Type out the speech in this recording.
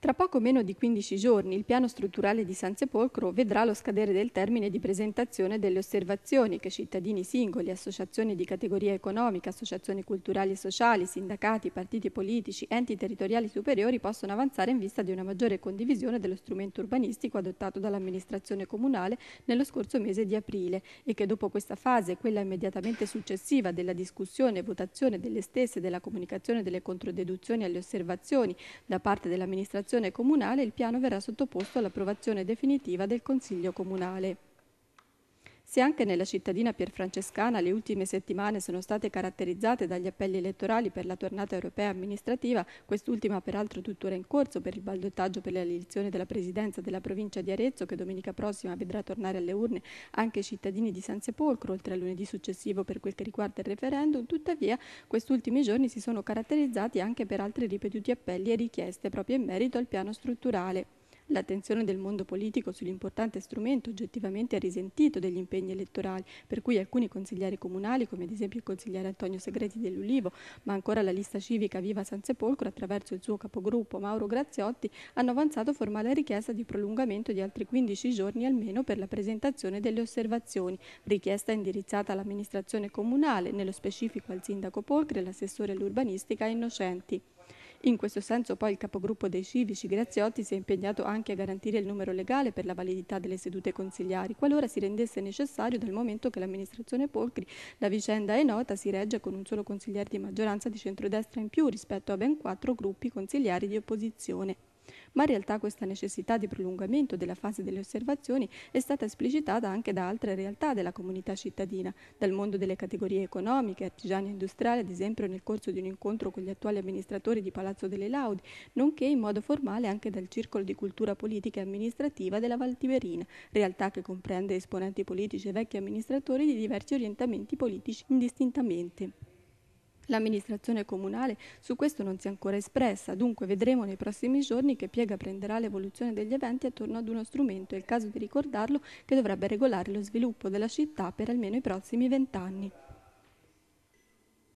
Tra poco meno di 15 giorni il piano strutturale di San Sepolcro vedrà lo scadere del termine di presentazione delle osservazioni che cittadini singoli, associazioni di categoria economica, associazioni culturali e sociali, sindacati, partiti politici, enti territoriali superiori possono avanzare in vista di una maggiore condivisione dello strumento urbanistico adottato dall'amministrazione comunale nello scorso mese di aprile e che dopo questa fase, quella immediatamente successiva della discussione e votazione delle stesse, della comunicazione delle controdeduzioni alle osservazioni da parte dell'amministrazione amministrazione comunale il piano verrà sottoposto all'approvazione definitiva del Consiglio comunale. Se anche nella cittadina pierfrancescana le ultime settimane sono state caratterizzate dagli appelli elettorali per la tornata europea amministrativa, quest'ultima peraltro tuttora in corso per il baldottaggio per l'elezione della presidenza della provincia di Arezzo che domenica prossima vedrà tornare alle urne anche i cittadini di San Sepolcro, oltre a lunedì successivo per quel che riguarda il referendum, tuttavia questi ultimi giorni si sono caratterizzati anche per altri ripetuti appelli e richieste proprio in merito al piano strutturale. L'attenzione del mondo politico sull'importante strumento oggettivamente ha risentito degli impegni elettorali, per cui alcuni consiglieri comunali, come ad esempio il consigliere Antonio Segreti dell'Ulivo, ma ancora la lista civica Viva San Sepolcro, attraverso il suo capogruppo Mauro Graziotti, hanno avanzato formale richiesta di prolungamento di altri 15 giorni almeno per la presentazione delle osservazioni, richiesta indirizzata all'amministrazione comunale, nello specifico al sindaco Polcre, l'assessore all'urbanistica Innocenti. In questo senso poi il capogruppo dei civici Graziotti si è impegnato anche a garantire il numero legale per la validità delle sedute consigliari, qualora si rendesse necessario dal momento che l'amministrazione Polcri, la vicenda è nota, si regge con un solo consigliere di maggioranza di centrodestra in più rispetto a ben quattro gruppi consigliari di opposizione. Ma in realtà questa necessità di prolungamento della fase delle osservazioni è stata esplicitata anche da altre realtà della comunità cittadina, dal mondo delle categorie economiche, artigiani e industriali, ad esempio nel corso di un incontro con gli attuali amministratori di Palazzo delle Laudi, nonché in modo formale anche dal Circolo di Cultura Politica e Amministrativa della Valtiverina, realtà che comprende esponenti politici e vecchi amministratori di diversi orientamenti politici indistintamente. L'amministrazione comunale su questo non si è ancora espressa, dunque vedremo nei prossimi giorni che piega prenderà l'evoluzione degli eventi attorno ad uno strumento, è il caso di ricordarlo, che dovrebbe regolare lo sviluppo della città per almeno i prossimi vent'anni.